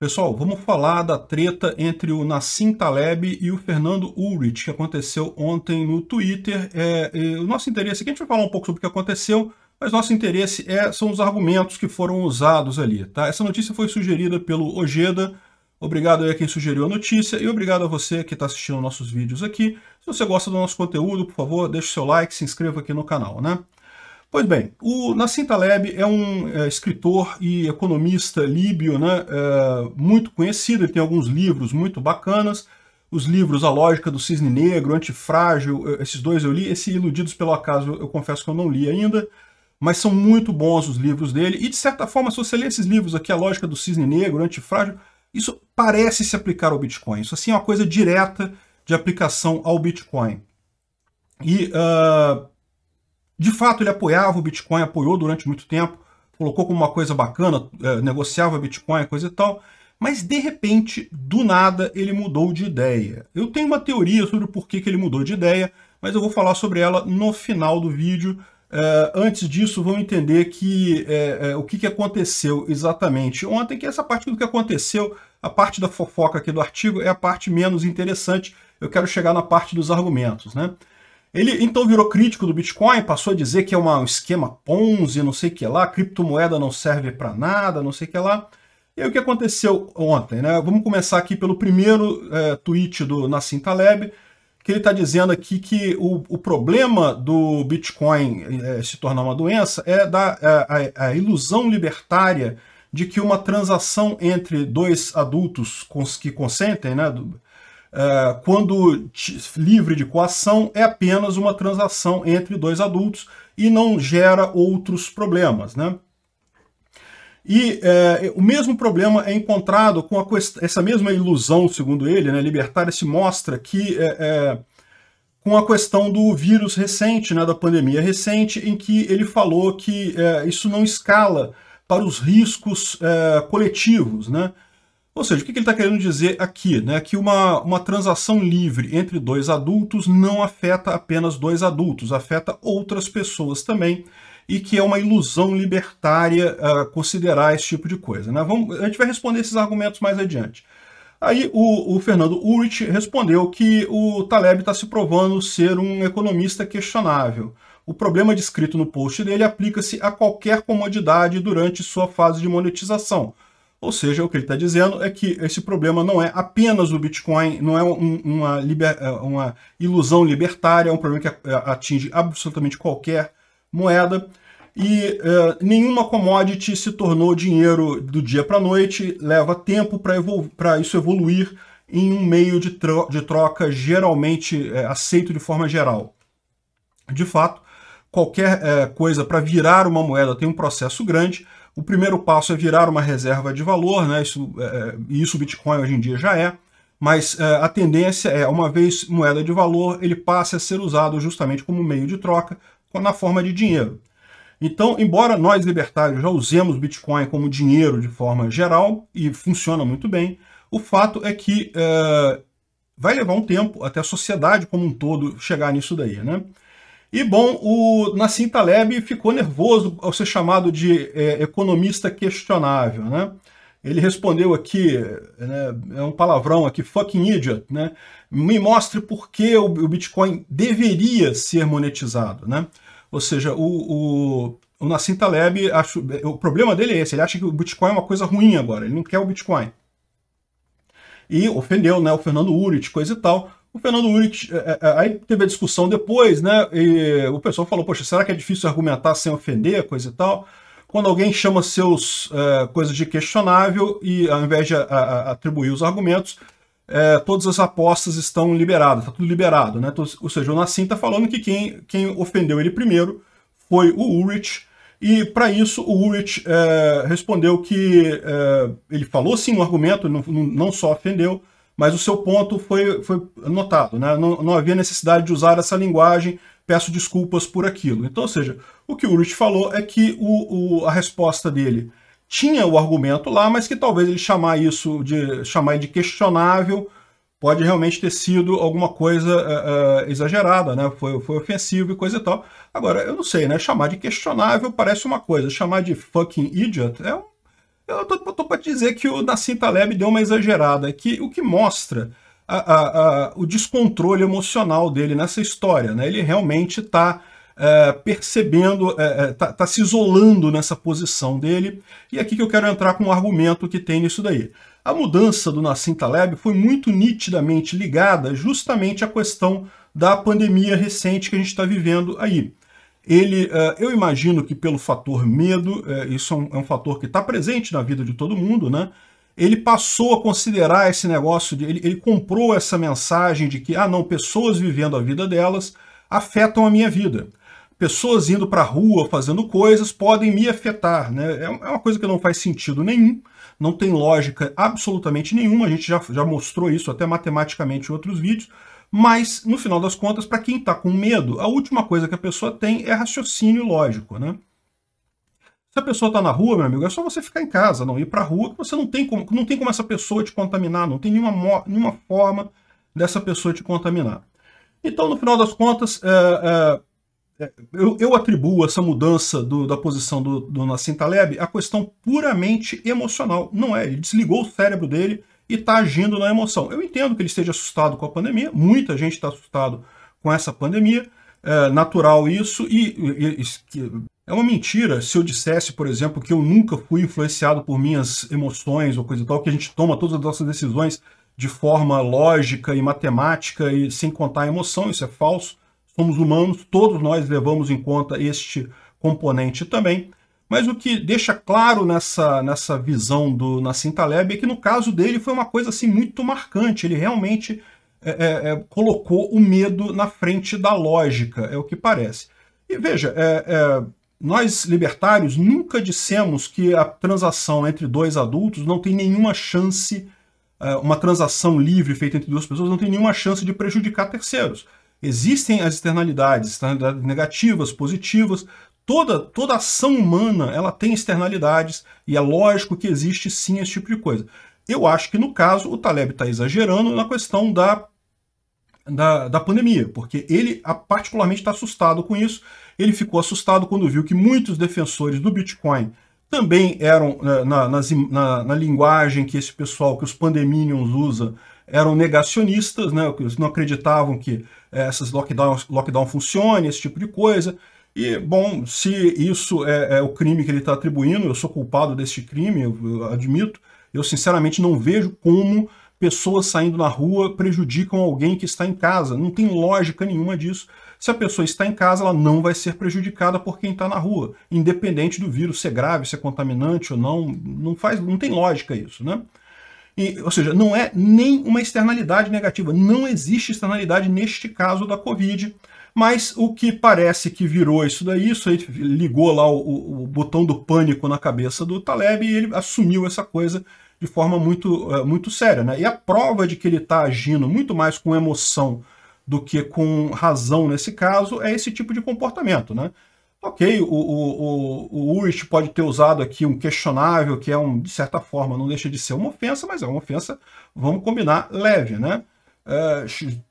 Pessoal, vamos falar da treta entre o Nassim Taleb e o Fernando Ulrich, que aconteceu ontem no Twitter. É, é, o nosso interesse aqui, a gente vai falar um pouco sobre o que aconteceu, mas nosso interesse é, são os argumentos que foram usados ali. Tá? Essa notícia foi sugerida pelo Ojeda. Obrigado a quem sugeriu a notícia e obrigado a você que está assistindo nossos vídeos aqui. Se você gosta do nosso conteúdo, por favor, deixe seu like, se inscreva aqui no canal. né? Pois bem, o Nassim Taleb é um é, escritor e economista líbio né, é, muito conhecido, ele tem alguns livros muito bacanas, os livros A Lógica do Cisne Negro, Antifrágil, é, esses dois eu li, esse Iludidos pelo Acaso eu confesso que eu não li ainda, mas são muito bons os livros dele, e de certa forma, se você ler esses livros aqui, A Lógica do Cisne Negro, Antifrágil, isso parece se aplicar ao Bitcoin, isso assim é uma coisa direta de aplicação ao Bitcoin. E uh, de fato, ele apoiava o Bitcoin, apoiou durante muito tempo, colocou como uma coisa bacana, é, negociava Bitcoin, coisa e tal. Mas de repente, do nada, ele mudou de ideia. Eu tenho uma teoria sobre o porquê que ele mudou de ideia, mas eu vou falar sobre ela no final do vídeo. É, antes disso, vamos entender que é, é, o que, que aconteceu exatamente ontem, que é essa parte do que aconteceu, a parte da fofoca aqui do artigo, é a parte menos interessante. Eu quero chegar na parte dos argumentos. Né? Ele então virou crítico do Bitcoin, passou a dizer que é uma, um esquema Ponzi, não sei o que lá, criptomoeda não serve para nada, não sei o que lá. E aí o que aconteceu ontem, né? Vamos começar aqui pelo primeiro é, tweet do Nassim Taleb, que ele está dizendo aqui que o, o problema do Bitcoin é, se tornar uma doença é da é, a, a, ilusão libertária de que uma transação entre dois adultos que consentem, né? Do, é, quando livre de coação, é apenas uma transação entre dois adultos e não gera outros problemas. Né? E é, o mesmo problema é encontrado com essa mesma ilusão, segundo ele, né, libertária, se mostra que é, com a questão do vírus recente, né, da pandemia recente, em que ele falou que isso não escala para os riscos coletivos, né? Ou seja, o que ele está querendo dizer aqui? Né? Que uma, uma transação livre entre dois adultos não afeta apenas dois adultos, afeta outras pessoas também, e que é uma ilusão libertária uh, considerar esse tipo de coisa. Né? Vamos, a gente vai responder esses argumentos mais adiante. Aí o, o Fernando Urich respondeu que o Taleb está se provando ser um economista questionável. O problema descrito no post dele aplica-se a qualquer comodidade durante sua fase de monetização, ou seja, o que ele está dizendo é que esse problema não é apenas o Bitcoin, não é um, uma, liber, é, uma, ilusão libertária, é um problema que é, atinge absolutamente qualquer moeda. E é, nenhuma commodity se tornou dinheiro do dia para a noite, leva tempo para isso evoluir em um meio de, tro de troca geralmente aceito de forma geral. De fato, qualquer coisa para virar uma moeda tem um processo grande, o primeiro passo é virar uma reserva de valor, né? isso, é, é isso o Bitcoin hoje em dia já é, mas é, a tendência é, uma vez moeda de valor, ele passe a ser usado justamente como meio de troca, na forma de dinheiro. Então, embora nós libertários já usemos Bitcoin como dinheiro de forma geral, e funciona muito bem, o fato é que é, vai levar um tempo até a sociedade como um todo chegar nisso daí, né? E bom, o Nassim Taleb ficou nervoso ao ser chamado de é, economista questionável, né? Ele respondeu aqui, né, é um palavrão aqui, fucking idiot, né? Me mostre por que o, o Bitcoin deveria ser monetizado, né? Ou seja, o, o, o Nassim Taleb, acho, o problema dele é esse, ele acha que o Bitcoin é uma coisa ruim agora, ele não quer o Bitcoin. E ofendeu né, o Fernando Urit, coisa e tal, o Fernando Urich, é, é, é, aí teve a discussão depois, né? E o pessoal falou, poxa, será que é difícil argumentar sem ofender, coisa e tal? Quando alguém chama seus é, coisas de questionável e ao invés de a, a, atribuir os argumentos, é, todas as apostas estão liberadas, está tudo liberado, né? Então, ou seja, o Nassim está falando que quem, quem ofendeu ele primeiro foi o Urich e para isso o Urich é, respondeu que ele falou sim no um argumento, não, não só ofendeu, mas o seu ponto foi, foi notado, né? não, não havia necessidade de usar essa linguagem, peço desculpas por aquilo. Então, ou seja, o que o Ulrich falou é que o, o, a resposta dele tinha o argumento lá, mas que talvez ele chamar isso de chamar de questionável pode realmente ter sido alguma coisa eh, eh, exagerada, né? Foi, foi ofensivo e coisa e tal. Agora, eu não sei, né? Chamar de questionável parece uma coisa, chamar de fucking idiot é um eu tô, tô para dizer que o Nassim Taleb deu uma exagerada, que o que mostra a, a, a, o descontrole emocional dele nessa história. Né? Ele realmente está é, percebendo, está é, é tá, tá se isolando nessa posição dele. E é aqui que eu quero entrar com um argumento que tem nisso daí. A mudança do Nassim Taleb foi muito nitidamente ligada justamente à questão da pandemia recente que a gente está vivendo aí. Ele, eh, eu imagino que pelo fator medo, eh, isso é um, é um fator que está presente na vida de todo mundo, né? Ele passou a considerar esse negócio, de, ele, ele comprou essa mensagem de que, ah não, pessoas vivendo a vida delas afetam a minha vida. Pessoas indo para a rua fazendo coisas podem me afetar, né? É, é uma coisa que não faz sentido nenhum, não tem lógica absolutamente nenhuma, a gente já, já mostrou isso até matematicamente em outros vídeos, mas, no final das contas, para quem está com medo, a última coisa que a pessoa tem é raciocínio lógico, né? Se a pessoa está na rua, meu amigo, é só você ficar em casa, não ir para a rua, que você não tem, como, não tem como essa pessoa te contaminar, não tem nenhuma, nenhuma forma dessa pessoa te contaminar. Então, no final das contas, é, é, é, eu, eu, atribuo essa mudança do, da posição do, do Nassim Taleb à questão puramente emocional. Não é, ele desligou o cérebro dele e está agindo na emoção. Eu entendo que ele esteja assustado com a pandemia, muita gente está assustado com essa pandemia, é natural isso, e, e, e, é uma mentira se eu dissesse, por exemplo, que eu nunca fui influenciado por minhas emoções ou coisa e tal, que a gente toma todas as nossas decisões de forma lógica e matemática e sem contar a emoção, isso é falso. Somos humanos, todos nós levamos em conta este componente também. Mas o que deixa claro nessa, nessa visão do Nassim Taleb é que no caso dele foi uma coisa assim muito marcante. Ele realmente é, é, é colocou o medo na frente da lógica, é o que parece. E veja, é, é, nós libertários nunca dissemos que a transação entre dois adultos não tem nenhuma chance, é, uma transação livre feita entre duas pessoas não tem nenhuma chance de prejudicar terceiros. Existem as externalidades, externalidades negativas, positivas, toda, toda ação humana ela tem externalidades e é lógico que existe sim esse tipo de coisa. Eu acho que no caso o Taleb está exagerando na questão da, da, da, pandemia, porque ele particularmente está assustado com isso. Ele ficou assustado quando viu que muitos defensores do Bitcoin também eram eh, na, na, na, na linguagem que esse pessoal, que os pandeminions usa, eram negacionistas, né? não acreditavam que eh, essas lockdowns, lockdown funcionem esse tipo de coisa. E, bom, se isso é, é o crime que ele está atribuindo, eu sou culpado deste crime, eu, eu admito, eu sinceramente não vejo como pessoas saindo na rua prejudicam alguém que está em casa. Não tem lógica nenhuma disso. Se a pessoa está em casa, ela não vai ser prejudicada por quem está na rua, independente do vírus ser grave, ser contaminante ou não. Não faz, não tem lógica isso, né? E, ou seja, não é nem uma externalidade negativa. Não existe externalidade neste caso da Covid. Mas o que parece que virou isso daí, isso aí ligou lá o, o botão do pânico na cabeça do Taleb e ele assumiu essa coisa de forma muito, eh, muito séria. Né? E a prova de que ele está agindo muito mais com emoção do que com razão nesse caso é esse tipo de comportamento. Né? Ok, o, o, o, o Urich pode ter usado aqui um questionável, que é um, de certa forma, não deixa de ser uma ofensa, mas é uma ofensa, vamos combinar, leve, né? Uh,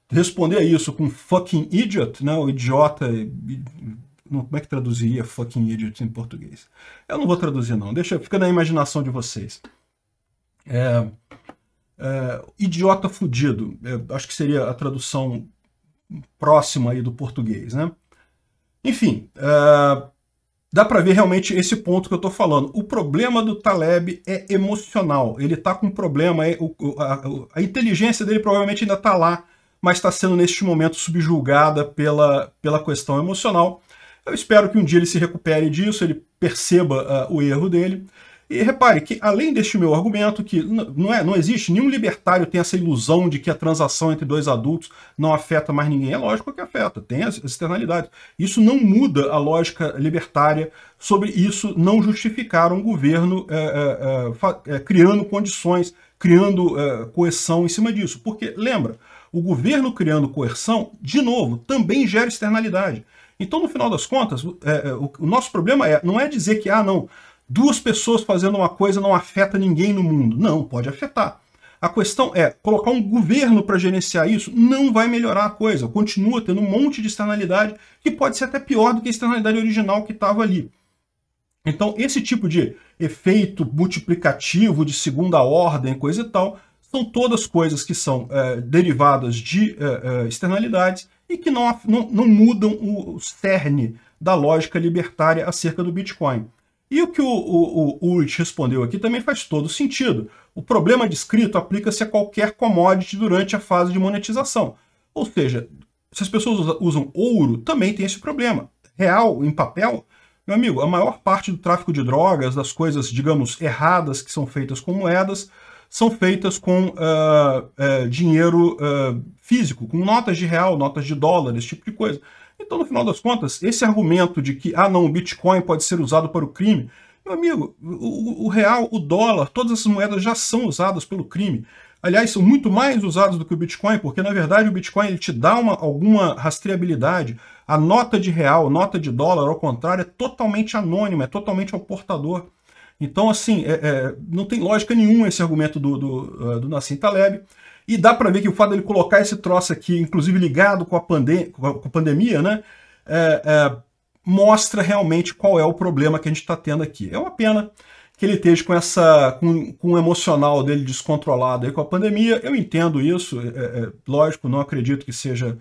responder a isso com fucking idiot, né? O idiota. como é que traduziria fucking idiot em português? Eu não vou traduzir, não. Deixa, fica na imaginação de vocês. É, é, idiota fudido. É, acho que seria a tradução próxima aí do português, né? Enfim, é, dá para ver realmente esse ponto que eu estou falando. O problema do Taleb é emocional. Ele está com um problema, é, a, a, a inteligência dele provavelmente ainda está lá mas está sendo neste momento subjulgada pela, pela questão emocional. Eu espero que um dia ele se recupere disso, ele perceba uh, o erro dele. E repare que, além deste meu argumento, que não, é, não existe, nenhum libertário tem essa ilusão de que a transação entre dois adultos não afeta mais ninguém. É lógico que afeta, tem as externalidades. Isso não muda a lógica libertária sobre isso não justificar um governo é, é, é, criando condições, criando eh, coerção em cima disso. Porque, lembra, o governo criando coerção, de novo, também gera externalidade. Então, no final das contas, é, é, o, o, nosso problema é, não é dizer que, ah, não, duas pessoas fazendo uma coisa não afeta ninguém no mundo. Não, pode afetar. A questão é, colocar um governo para gerenciar isso não vai melhorar a coisa. Continua tendo um monte de externalidade que pode ser até pior do que a externalidade original que estava ali. Então, esse tipo de efeito multiplicativo de segunda ordem, coisa e tal, são todas coisas que são é, derivadas de é, é externalidades e que não, não, não mudam o, cerne da lógica libertária acerca do Bitcoin. E o que o, o, o Ulrich respondeu aqui também faz todo sentido. O problema descrito aplica-se a qualquer commodity durante a fase de monetização. Ou seja, se as pessoas usam ouro, também tem esse problema. Real, em papel, meu amigo, a maior parte do tráfico de drogas, das coisas, digamos, erradas que são feitas com moedas, são feitas com uh, uh, dinheiro uh, físico, com notas de real, notas de dólar, esse tipo de coisa. Então, no final das contas, esse argumento de que, ah, não, o Bitcoin pode ser usado para o crime, meu amigo, o, o real, o dólar, todas essas moedas já são usadas pelo crime. Aliás, são muito mais usados do que o Bitcoin, porque na verdade o Bitcoin ele te dá uma, alguma rastreabilidade. A nota de real, nota de dólar, ao contrário, é totalmente anônima, é totalmente ao portador. Então, assim, é, é, não tem lógica nenhuma esse argumento do, do, ah, do Nassim Taleb. E dá para ver que o fato dele colocar esse troço aqui, inclusive ligado com a, pandem com a pandemia, né, é, é, mostra realmente qual é o problema que a gente está tendo aqui. É uma pena que ele esteja com essa com, com o emocional dele descontrolado aí com a pandemia. Eu entendo isso, é, é, lógico, não acredito que seja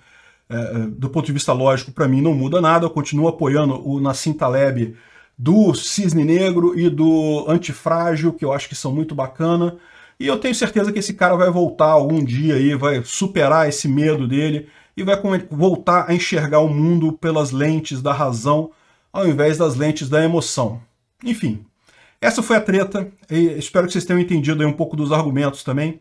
do ponto de vista lógico, para mim não muda nada. Eu continuo apoiando o Nassim Taleb do Cisne Negro e do Antifrágil, que eu acho que são muito bacana. E eu tenho certeza que esse cara vai voltar algum dia aí, vai superar esse medo dele e vai voltar a enxergar o mundo pelas lentes da razão ao invés das lentes da emoção. Enfim, essa foi a treta. E espero que vocês tenham entendido um pouco dos argumentos também.